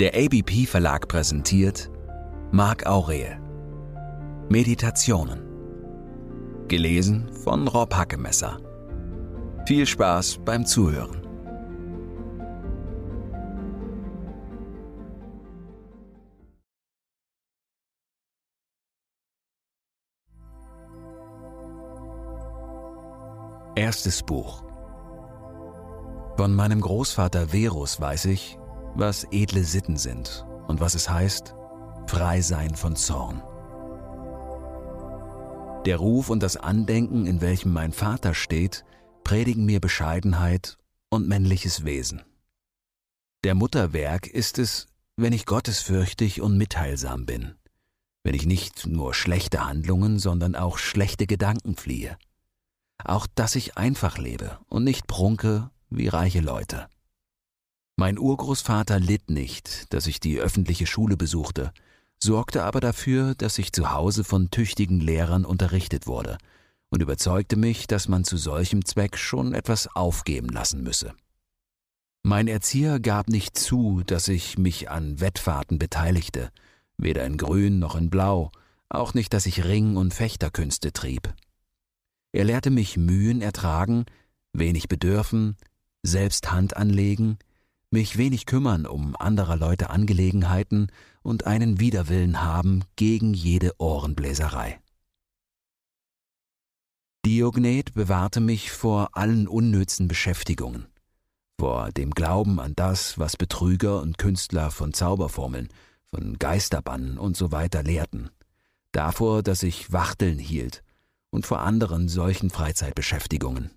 Der ABP Verlag präsentiert Marc Aurel Meditationen Gelesen von Rob Hackemesser Viel Spaß beim Zuhören Erstes Buch Von meinem Großvater Verus weiß ich, was edle Sitten sind und was es heißt, frei sein von Zorn. Der Ruf und das Andenken, in welchem mein Vater steht, predigen mir Bescheidenheit und männliches Wesen. Der Mutterwerk ist es, wenn ich gottesfürchtig und mitteilsam bin, wenn ich nicht nur schlechte Handlungen, sondern auch schlechte Gedanken fliehe, auch dass ich einfach lebe und nicht prunke wie reiche Leute. Mein Urgroßvater litt nicht, dass ich die öffentliche Schule besuchte, sorgte aber dafür, dass ich zu Hause von tüchtigen Lehrern unterrichtet wurde und überzeugte mich, dass man zu solchem Zweck schon etwas aufgeben lassen müsse. Mein Erzieher gab nicht zu, dass ich mich an Wettfahrten beteiligte, weder in Grün noch in Blau, auch nicht, dass ich Ring- und Fechterkünste trieb. Er lehrte mich Mühen ertragen, wenig bedürfen, selbst Hand anlegen, mich wenig kümmern um anderer Leute Angelegenheiten und einen Widerwillen haben gegen jede Ohrenbläserei. Diognet bewahrte mich vor allen unnützen Beschäftigungen, vor dem Glauben an das, was Betrüger und Künstler von Zauberformeln, von Geisterbannen und so weiter lehrten, davor, dass ich Wachteln hielt und vor anderen solchen Freizeitbeschäftigungen.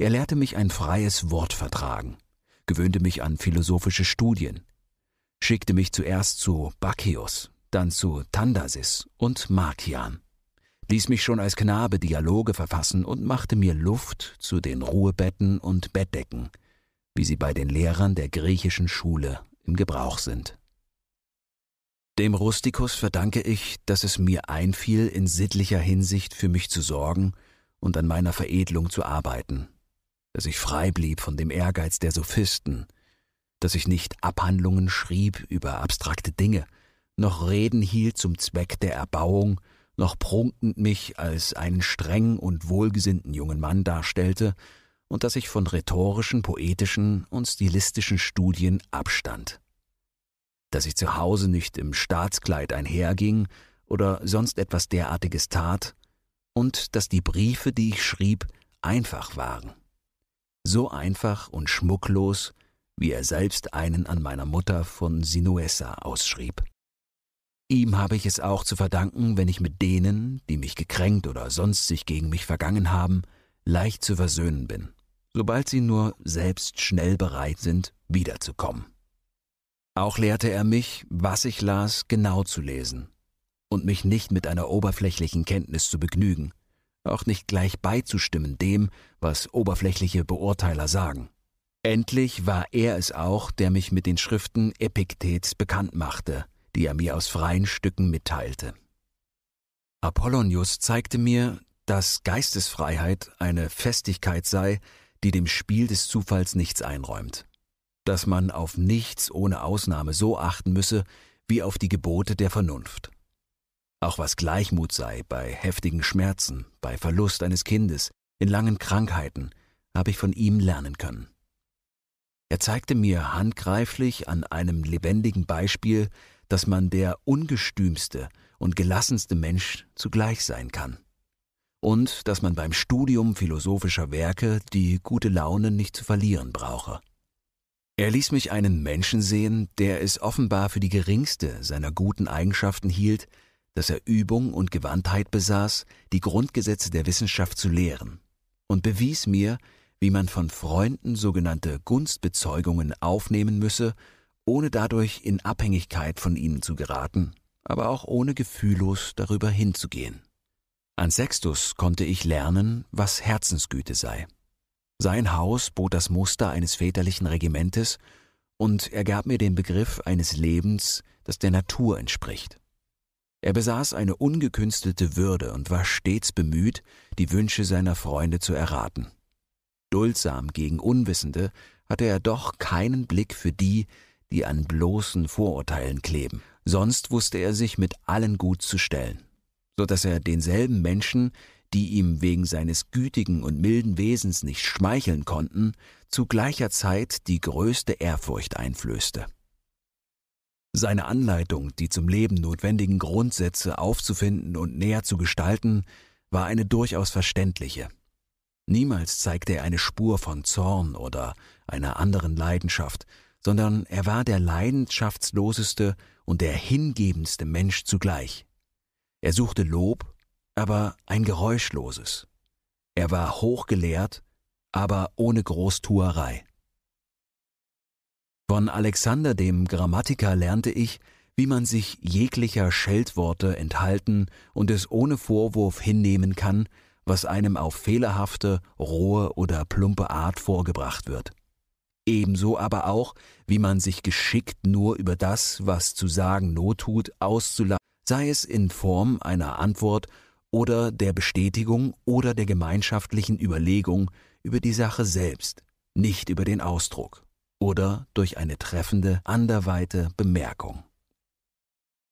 Er lehrte mich ein freies Wort vertragen, gewöhnte mich an philosophische Studien, schickte mich zuerst zu Bacchius, dann zu Tandasis und Markian, ließ mich schon als Knabe Dialoge verfassen und machte mir Luft zu den Ruhebetten und Bettdecken, wie sie bei den Lehrern der griechischen Schule im Gebrauch sind. Dem Rustikus verdanke ich, dass es mir einfiel, in sittlicher Hinsicht für mich zu sorgen und an meiner Veredlung zu arbeiten, dass ich frei blieb von dem Ehrgeiz der Sophisten, dass ich nicht Abhandlungen schrieb über abstrakte Dinge, noch Reden hielt zum Zweck der Erbauung, noch prunkend mich als einen streng und wohlgesinnten jungen Mann darstellte und dass ich von rhetorischen, poetischen und stilistischen Studien abstand. Dass ich zu Hause nicht im Staatskleid einherging oder sonst etwas derartiges tat und dass die Briefe, die ich schrieb, einfach waren so einfach und schmucklos, wie er selbst einen an meiner Mutter von Sinuessa ausschrieb. Ihm habe ich es auch zu verdanken, wenn ich mit denen, die mich gekränkt oder sonst sich gegen mich vergangen haben, leicht zu versöhnen bin, sobald sie nur selbst schnell bereit sind, wiederzukommen. Auch lehrte er mich, was ich las, genau zu lesen und mich nicht mit einer oberflächlichen Kenntnis zu begnügen, auch nicht gleich beizustimmen dem, was oberflächliche Beurteiler sagen. Endlich war er es auch, der mich mit den Schriften Epiktets bekannt machte, die er mir aus freien Stücken mitteilte. Apollonius zeigte mir, dass Geistesfreiheit eine Festigkeit sei, die dem Spiel des Zufalls nichts einräumt, dass man auf nichts ohne Ausnahme so achten müsse wie auf die Gebote der Vernunft. Auch was Gleichmut sei bei heftigen Schmerzen, bei Verlust eines Kindes, in langen Krankheiten, habe ich von ihm lernen können. Er zeigte mir handgreiflich an einem lebendigen Beispiel, dass man der ungestümste und gelassenste Mensch zugleich sein kann. Und dass man beim Studium philosophischer Werke die gute Laune nicht zu verlieren brauche. Er ließ mich einen Menschen sehen, der es offenbar für die geringste seiner guten Eigenschaften hielt, dass er Übung und Gewandtheit besaß, die Grundgesetze der Wissenschaft zu lehren, und bewies mir, wie man von Freunden sogenannte Gunstbezeugungen aufnehmen müsse, ohne dadurch in Abhängigkeit von ihnen zu geraten, aber auch ohne gefühllos darüber hinzugehen. An Sextus konnte ich lernen, was Herzensgüte sei. Sein Haus bot das Muster eines väterlichen Regimentes, und er gab mir den Begriff eines Lebens, das der Natur entspricht. Er besaß eine ungekünstelte Würde und war stets bemüht, die Wünsche seiner Freunde zu erraten. Duldsam gegen Unwissende hatte er doch keinen Blick für die, die an bloßen Vorurteilen kleben. Sonst wusste er sich mit allen gut zu stellen, so dass er denselben Menschen, die ihm wegen seines gütigen und milden Wesens nicht schmeicheln konnten, zu gleicher Zeit die größte Ehrfurcht einflößte. Seine Anleitung, die zum Leben notwendigen Grundsätze aufzufinden und näher zu gestalten, war eine durchaus verständliche. Niemals zeigte er eine Spur von Zorn oder einer anderen Leidenschaft, sondern er war der leidenschaftsloseste und der hingebendste Mensch zugleich. Er suchte Lob, aber ein geräuschloses. Er war hochgelehrt, aber ohne Großtuerei. Von Alexander dem Grammatiker lernte ich, wie man sich jeglicher Scheltworte enthalten und es ohne Vorwurf hinnehmen kann, was einem auf fehlerhafte, rohe oder plumpe Art vorgebracht wird. Ebenso aber auch, wie man sich geschickt nur über das, was zu sagen not tut, auszulassen, sei es in Form einer Antwort oder der Bestätigung oder der gemeinschaftlichen Überlegung über die Sache selbst, nicht über den Ausdruck oder durch eine treffende, anderweite Bemerkung.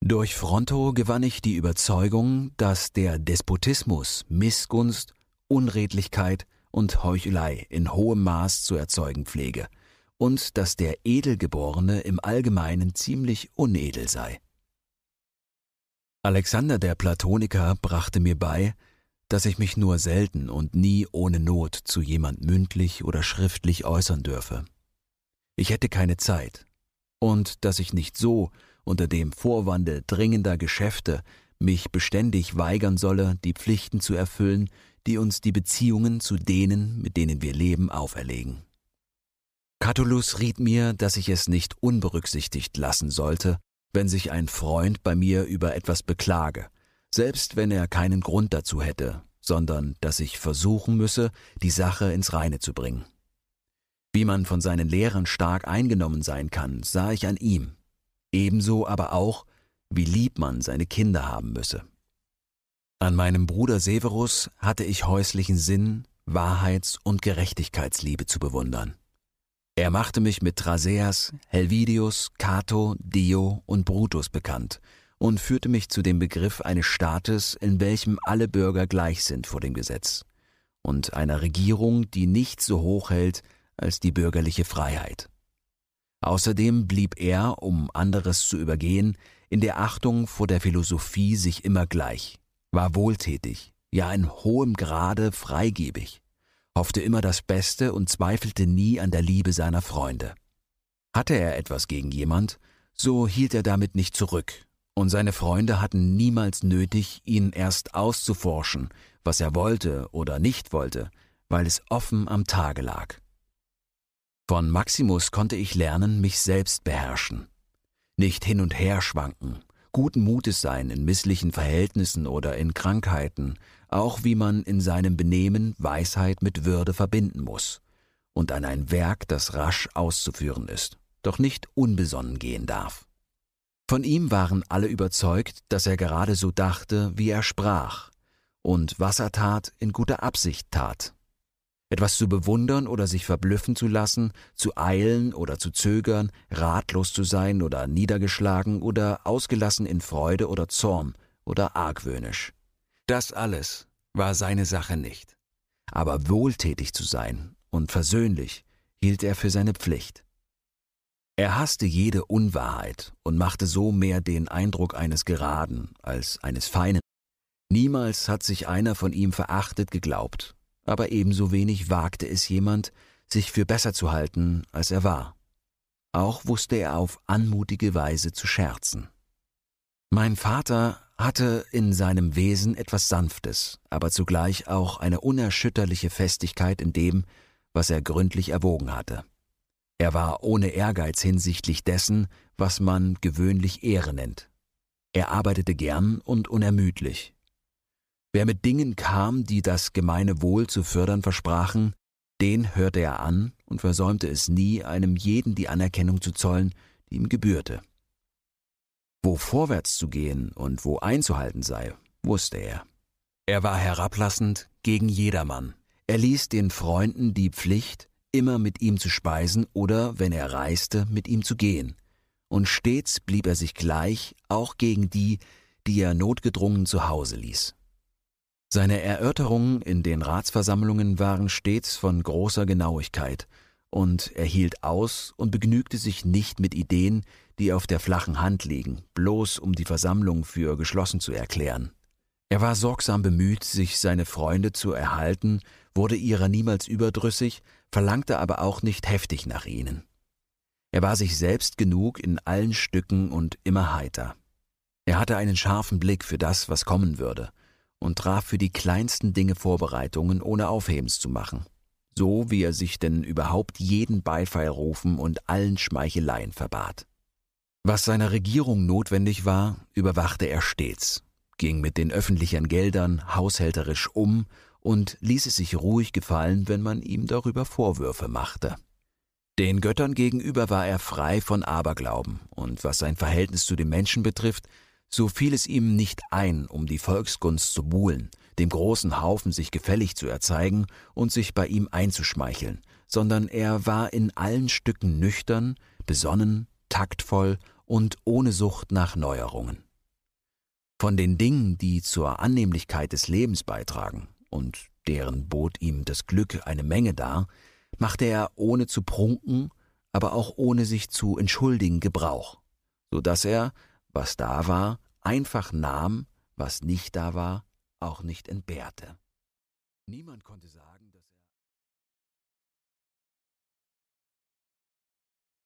Durch Fronto gewann ich die Überzeugung, dass der Despotismus Missgunst, Unredlichkeit und Heuchelei in hohem Maß zu erzeugen pflege und dass der Edelgeborene im Allgemeinen ziemlich unedel sei. Alexander der Platoniker brachte mir bei, dass ich mich nur selten und nie ohne Not zu jemand mündlich oder schriftlich äußern dürfe, ich hätte keine Zeit und dass ich nicht so, unter dem Vorwande dringender Geschäfte, mich beständig weigern solle, die Pflichten zu erfüllen, die uns die Beziehungen zu denen, mit denen wir leben, auferlegen. Catullus riet mir, dass ich es nicht unberücksichtigt lassen sollte, wenn sich ein Freund bei mir über etwas beklage, selbst wenn er keinen Grund dazu hätte, sondern dass ich versuchen müsse, die Sache ins Reine zu bringen. Wie man von seinen Lehren stark eingenommen sein kann, sah ich an ihm, ebenso aber auch, wie lieb man seine Kinder haben müsse. An meinem Bruder Severus hatte ich häuslichen Sinn, Wahrheits- und Gerechtigkeitsliebe zu bewundern. Er machte mich mit Traseas, Helvidius, Cato, Dio und Brutus bekannt und führte mich zu dem Begriff eines Staates, in welchem alle Bürger gleich sind vor dem Gesetz, und einer Regierung, die nicht so hoch hält, als die bürgerliche Freiheit. Außerdem blieb er, um anderes zu übergehen, in der Achtung vor der Philosophie sich immer gleich, war wohltätig, ja in hohem Grade freigebig, hoffte immer das Beste und zweifelte nie an der Liebe seiner Freunde. Hatte er etwas gegen jemand, so hielt er damit nicht zurück, und seine Freunde hatten niemals nötig, ihn erst auszuforschen, was er wollte oder nicht wollte, weil es offen am Tage lag. Von Maximus konnte ich lernen, mich selbst beherrschen. Nicht hin und her schwanken, guten Mutes sein in misslichen Verhältnissen oder in Krankheiten, auch wie man in seinem Benehmen Weisheit mit Würde verbinden muss und an ein Werk, das rasch auszuführen ist, doch nicht unbesonnen gehen darf. Von ihm waren alle überzeugt, dass er gerade so dachte, wie er sprach, und was er tat, in guter Absicht tat etwas zu bewundern oder sich verblüffen zu lassen, zu eilen oder zu zögern, ratlos zu sein oder niedergeschlagen oder ausgelassen in Freude oder Zorn oder argwöhnisch. Das alles war seine Sache nicht. Aber wohltätig zu sein und versöhnlich hielt er für seine Pflicht. Er hasste jede Unwahrheit und machte so mehr den Eindruck eines Geraden als eines Feinen. Niemals hat sich einer von ihm verachtet geglaubt aber ebenso wenig wagte es jemand, sich für besser zu halten, als er war. Auch wusste er auf anmutige Weise zu scherzen. Mein Vater hatte in seinem Wesen etwas Sanftes, aber zugleich auch eine unerschütterliche Festigkeit in dem, was er gründlich erwogen hatte. Er war ohne Ehrgeiz hinsichtlich dessen, was man gewöhnlich Ehre nennt. Er arbeitete gern und unermüdlich, Wer mit Dingen kam, die das gemeine Wohl zu fördern versprachen, den hörte er an und versäumte es nie, einem jeden die Anerkennung zu zollen, die ihm gebührte. Wo vorwärts zu gehen und wo einzuhalten sei, wusste er. Er war herablassend gegen jedermann. Er ließ den Freunden die Pflicht, immer mit ihm zu speisen oder, wenn er reiste, mit ihm zu gehen. Und stets blieb er sich gleich, auch gegen die, die er notgedrungen zu Hause ließ. Seine Erörterungen in den Ratsversammlungen waren stets von großer Genauigkeit, und er hielt aus und begnügte sich nicht mit Ideen, die auf der flachen Hand liegen, bloß um die Versammlung für geschlossen zu erklären. Er war sorgsam bemüht, sich seine Freunde zu erhalten, wurde ihrer niemals überdrüssig, verlangte aber auch nicht heftig nach ihnen. Er war sich selbst genug in allen Stücken und immer heiter. Er hatte einen scharfen Blick für das, was kommen würde, und traf für die kleinsten Dinge Vorbereitungen, ohne Aufhebens zu machen. So wie er sich denn überhaupt jeden Beifall rufen und allen Schmeicheleien verbat. Was seiner Regierung notwendig war, überwachte er stets, ging mit den öffentlichen Geldern haushälterisch um und ließ es sich ruhig gefallen, wenn man ihm darüber Vorwürfe machte. Den Göttern gegenüber war er frei von Aberglauben, und was sein Verhältnis zu den Menschen betrifft, so fiel es ihm nicht ein, um die Volksgunst zu buhlen, dem großen Haufen sich gefällig zu erzeigen und sich bei ihm einzuschmeicheln, sondern er war in allen Stücken nüchtern, besonnen, taktvoll und ohne Sucht nach Neuerungen. Von den Dingen, die zur Annehmlichkeit des Lebens beitragen und deren bot ihm das Glück eine Menge dar, machte er ohne zu prunken, aber auch ohne sich zu entschuldigen Gebrauch, so dass er, was da war, einfach nahm, was nicht da war, auch nicht entbehrte. Niemand konnte sagen,